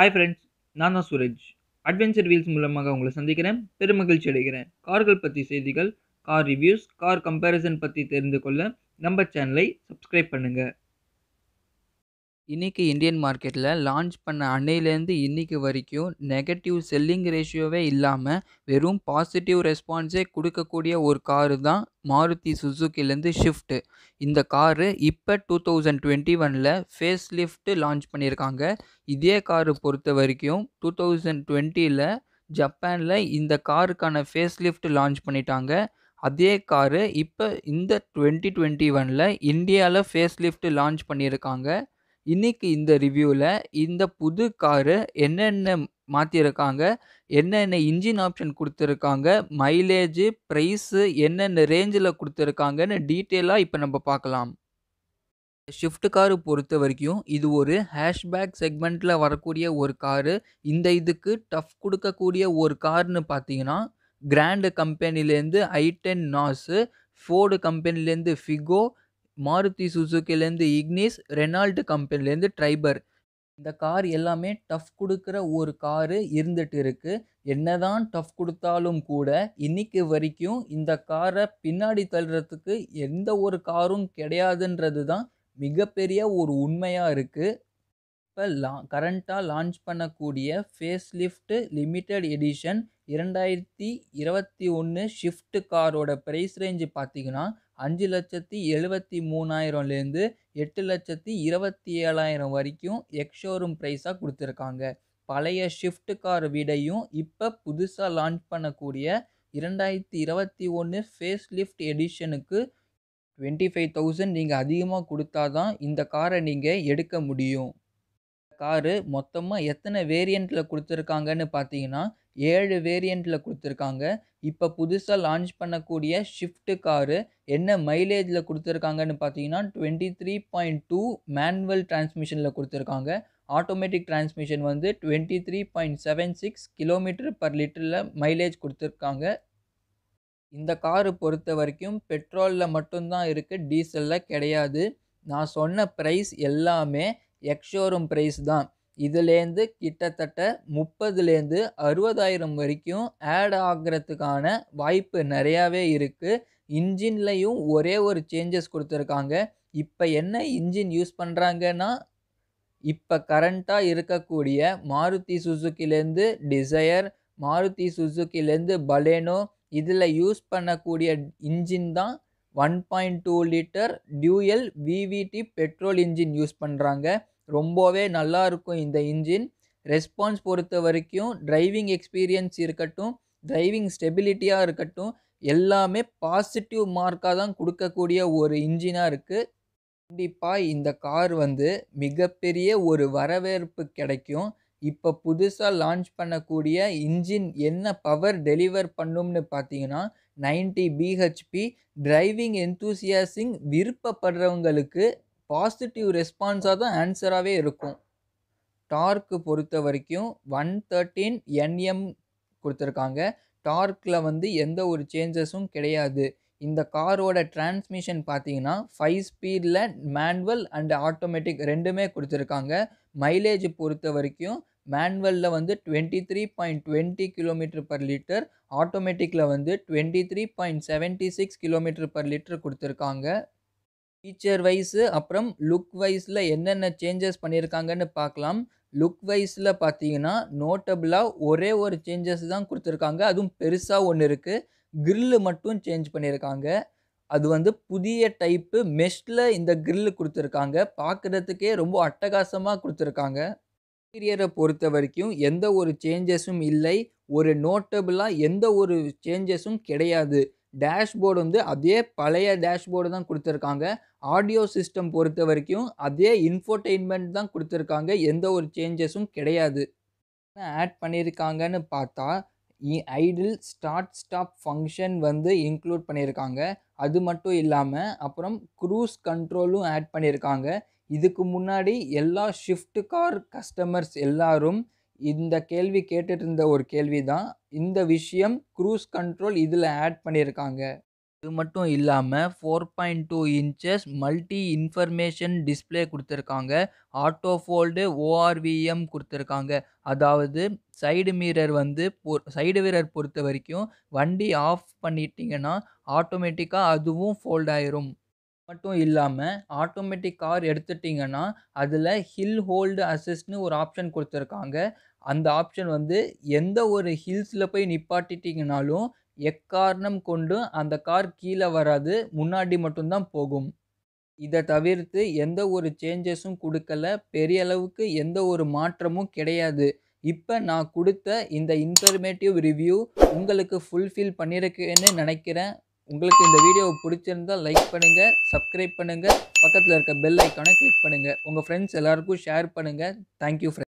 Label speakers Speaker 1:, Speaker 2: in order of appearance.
Speaker 1: hi friends நான் தான் adventure wheels மூலமாக உங்களை சந்திக்கிறேன் பெருமகிழ்ச்சி அடைகிறேன் கார்கள் பற்றி செய்திகள் கார் ரிவ்யூஸ் கார் கம்பேரிசன் பற்றி தெரிந்து கொள்ள நம்ம சேனலை சப்ஸ்கிரைப் பண்ணுங்கள் இன்றைக்கி இந்தியன் மார்க்கெட்டில் லான்ச் பண்ண அன்னையிலேருந்து இன்றைக்கி வரைக்கும் நெகட்டிவ் செல்லிங் ரேஷியோவே இல்லாமல் வெறும் பாசிட்டிவ் ரெஸ்பான்ஸே கொடுக்கக்கூடிய ஒரு காரு தான் மாருதி சுசுக்கிலேருந்து ஷிஃப்ட்டு இந்த காரு இப்போ டூ தௌசண்ட் டுவெண்ட்டி ஒனில் ஃபேஸ் லிஃப்ட்டு லான்ச் பண்ணியிருக்காங்க இதே காரு பொறுத்த வரைக்கும் டூ தௌசண்ட் டுவெண்ட்டியில் ஜப்பானில் இந்த காருக்கான ஃபேஸ் லிஃப்ட் லான்ச் பண்ணிட்டாங்க அதே காரு இப்போ இந்த டுவெண்ட்டி டுவெண்ட்டி ஒனில் இந்தியாவில் ஃபேஸ் லிஃப்ட்டு லான்ச் பண்ணியிருக்காங்க இன்னைக்கு இந்த ரிவ்யூவில் இந்த புது காரு என்னென்ன மாற்றிருக்காங்க என்னென்ன இன்ஜின் ஆப்ஷன் கொடுத்துருக்காங்க மைலேஜ் ப்ரைஸு என்னென்ன ரேஞ்சில் கொடுத்துருக்காங்கன்னு டீட்டெயிலாக இப்போ நம்ம பார்க்கலாம் ஷிஃப்ட் காரு பொறுத்த வரைக்கும் இது ஒரு ஹேஷ்பேக் செக்மெண்ட்டில் வரக்கூடிய ஒரு காரு இந்த இதுக்கு டஃப் கொடுக்கக்கூடிய ஒரு கார்னு பார்த்தீங்கன்னா கிராண்டு கம்பெனிலேருந்து ஐ டென் நாஸு ஃபோர்டு கம்பெனிலேருந்து ஃபிகோ மாருதி சுசுக்கிலேருந்து இக்னிஸ் ரெனால்டு கம்பெனிலேருந்து ட்ரைபர் இந்த கார் எல்லாமே டஃப் கொடுக்குற ஒரு காரு இருந்துட்டு இருக்கு என்னதான் டஃப் கொடுத்தாலும் கூட இன்னைக்கு வரைக்கும் இந்த காரை பின்னாடி தள்ளுறதுக்கு எந்த ஒரு காரும் கிடையாதுன்றது தான் மிகப்பெரிய ஒரு உண்மையாக இருக்குது இப்போ லா கரண்ட்டாக லான்ச் பண்ணக்கூடிய ஃபேஸ் லிஃப்ட் லிமிட்டெட் எடிஷன் இரண்டாயிரத்தி இருபத்தி ஒன்று ஷிஃப்ட் காரோட ப்ரைஸ் ரேஞ்சு பார்த்தீங்கன்னா அஞ்சு லட்சத்தி எழுபத்தி மூணாயிரம்லேருந்து எட்டு லட்சத்தி இருபத்தி ஏழாயிரம் வரைக்கும் எக்ஷோரூம் ப்ரைஸாக கொடுத்துருக்காங்க பழைய ஷிஃப்ட் கார் விடையும் இப்போ புதுசாக லான்ச் பண்ணக்கூடிய இரண்டாயிரத்தி இருபத்தி ஒன்று ஃபேஸ் லிஃப்ட் எடிஷனுக்கு டுவெண்ட்டி ஃபைவ் தௌசண்ட் நீங்கள் அதிகமாக கொடுத்தா தான் இந்த காரை நீங்கள் எடுக்க முடியும் காரு மொத்தமாக எத்தனை வேரியண்ட்டில் கொடுத்துருக்காங்கன்னு பார்த்தீங்கன்னா ஏழு வேரியண்ட்டில் கொடுத்துருக்காங்க இப்போ புதுசாக லான்ச் பண்ணக்கூடிய ஷிஃப்ட்டு காரு என்ன மைலேஜில் கொடுத்துருக்காங்கன்னு பார்த்தீங்கன்னா twenty three point two manual டிரான்ஸ்மிஷனில் கொடுத்துருக்காங்க ஆட்டோமேட்டிக் டிரான்ஸ்மிஷன் வந்து twenty three point seven six kilometre per லிட்டரில் மைலேஜ் கொடுத்துருக்காங்க இந்த காரு பொறுத்த வரைக்கும் பெட்ரோலில் மட்டும்தான் இருக்குது டீசலில் கிடையாது நான் சொன்ன ப்ரைஸ் எல்லாமே எக்ஷோரூம் ப்ரைஸ் தான் இதுலேருந்து கிட்டத்தட்ட முப்பதுலேருந்து அறுபதாயிரம் வரைக்கும் ஆட் ஆகிறதுக்கான வாய்ப்பு நிறையாவே இருக்குது இன்ஜின்லையும் ஒரே ஒரு சேஞ்சஸ் கொடுத்துருக்காங்க இப்போ என்ன இன்ஜின் யூஸ் பண்ணுறாங்கன்னா இப்போ கரண்ட்டாக இருக்கக்கூடிய மாருதி சுசுக்கிலேருந்து டிசையர் மாருதி சுசுக்கிலேருந்து பலேனோ இதில் யூஸ் பண்ணக்கூடிய இன்ஜின் தான் one point two litre dual VVT petrol engine use பண்ணுறாங்க ரொம்பவே நல்லா இருக்கும் இந்த இன்ஜின் ரெஸ்பான்ஸ் பொறுத்த வரைக்கும் டிரைவிங் எக்ஸ்பீரியன்ஸ் இருக்கட்டும் டிரைவிங் ஸ்டெபிலிட்டியாக இருக்கட்டும் எல்லாமே பாசிட்டிவ் மார்க்காக தான் கொடுக்கக்கூடிய ஒரு இன்ஜினாக இருக்குது கண்டிப்பாக இந்த கார் வந்து மிகப்பெரிய ஒரு வரவேற்பு கிடைக்கும் இப்போ புதுசாக லான்ச் பண்ணக்கூடிய இன்ஜின் என்ன பவர் டெலிவர் பண்ணும்னு பார்த்தீங்கன்னா நைன்டி பிஹெச்பி டிரைவிங் என்தூசியாசிங் விருப்பப்படுறவங்களுக்கு பாசிட்டிவ் ரெஸ்பான்ஸாக தான் ஆன்சராகவே இருக்கும் டார்க்கு பொறுத்த வரைக்கும் ஒன் தேர்ட்டீன் என்எம் கொடுத்துருக்காங்க டார்க்கில் வந்து எந்த ஒரு சேஞ்சஸும் கிடையாது இந்த காரோட டிரான்ஸ்மிஷன் பார்த்தீங்கன்னா ஃபைவ் ஸ்பீடில் மேன்வல் அண்ட் ஆட்டோமேட்டிக் ரெண்டுமே கொடுத்துருக்காங்க மைலேஜ் பொறுத்த வரைக்கும் மேன்வலில் வந்து twenty three point twenty kilometre per litre ஆட்டோமேட்டிக்கில் வந்து twenty three point seventy six kilometre per litre கொடுத்துருக்காங்க ஃபீச்சர் வைஸு அப்புறம் லுக் வைஸில் என்னென்ன சேஞ்சஸ் பண்ணியிருக்காங்கன்னு பார்க்கலாம் லுக் வைஸில் பார்த்தீங்கன்னா நோட்டபுளாக ஒரே ஒரு சேஞ்சஸ் தான் கொடுத்துருக்காங்க அதுவும் பெருசாக ஒன்று இருக்குது கிரில்லு மட்டும் சேஞ்ச் பண்ணியிருக்காங்க அது வந்து புதிய டைப்பு மெஷ்டில் இந்த கிரில்லு கொடுத்துருக்காங்க பார்க்குறதுக்கே ரொம்ப அட்டகாசமாக கொடுத்துருக்காங்க இன்டீரியரை பொறுத்த வரைக்கும் எந்த ஒரு சேஞ்சஸும் இல்லை ஒரு நோட்டபுளாக எந்த ஒரு சேஞ்சஸும் கிடையாது டேஷ்போர்டு வந்து அதே பழைய டேஷ்போர்டு தான் கொடுத்துருக்காங்க ஆடியோ சிஸ்டம் பொறுத்த வரைக்கும் அதே இன்ஃபோர்டெயின்மெண்ட் தான் கொடுத்துருக்காங்க எந்த ஒரு சேஞ்சஸும் கிடையாது ஆட் பண்ணியிருக்காங்கன்னு பார்த்தா ஐடில் ஸ்டார்ட் ஸ்டாப் ஃபங்க்ஷன் வந்து இன்க்ளூட் பண்ணியிருக்காங்க அது மட்டும் இல்லாமல் அப்புறம் க்ரூஸ் கண்ட்ரோலும் ஆட் பண்ணியிருக்காங்க இதுக்கு முன்னாடி எல்லா ஷிஃப்ட் கார் கஸ்டமர்ஸ் எல்லாரும் இந்த கேள்வி கேட்டுட்டு இருந்த ஒரு கேள்வி தான் இந்த விஷயம் க்ரூஸ் கண்ட்ரோல் இதில் ஆட் பண்ணியிருக்காங்க இது மட்டும் இல்லாமல் four point two inches multi information display கொடுத்துருக்காங்க ஆட்டோ ஃபோல்டு ஓஆர்விஎம் கொடுத்துருக்காங்க அதாவது சைடு மீரர் வந்து சைடு வீரர் பொறுத்த வரைக்கும் வண்டி ஆஃப் பண்ணிட்டிங்கன்னா ஆட்டோமேட்டிக்காக அதுவும் ஃபோல்ட் ஆயிரும் மட்டும் இல்லாமல் ஆட்டோமேட்டிக் கார் எடுத்துட்டிங்கன்னா அதில் ஹில் ஹோல்டு அசிஸ்ட்னு ஒரு ஆப்ஷன் கொடுத்துருக்காங்க அந்த ஆப்ஷன் வந்து எந்த ஒரு ஹில்ஸில் போய் நிப்பாட்டிட்டிங்கனாலும் எக்காரணம் கொண்டு அந்த கார் கீழே வராது முன்னாடி மட்டும்தான் போகும் இதை தவிர்த்து எந்த ஒரு சேஞ்சஸும் கொடுக்கல பெரிய அளவுக்கு எந்த ஒரு மாற்றமும் கிடையாது இப்போ நான் கொடுத்த இந்த இன்ஃபர்மேட்டிவ் ரிவ்யூ உங்களுக்கு ஃபுல்ஃபில் பண்ணியிருக்கேன்னு நினைக்கிறேன் உங்களுக்கு இந்த வீடியோ பிடிச்சிருந்தால் லைக் பண்ணுங்கள் சப்ஸ்கிரைப் பண்ணுங்கள் பக்கத்தில் இருக்க பெல் ஐக்கானை கிளிக் பண்ணுங்கள் உங்கள் ஃப்ரெண்ட்ஸ் எல்லாருக்கும் ஷேர் பண்ணுங்கள் தேங்க்யூ ஃப்ரெண்ட்ஸ்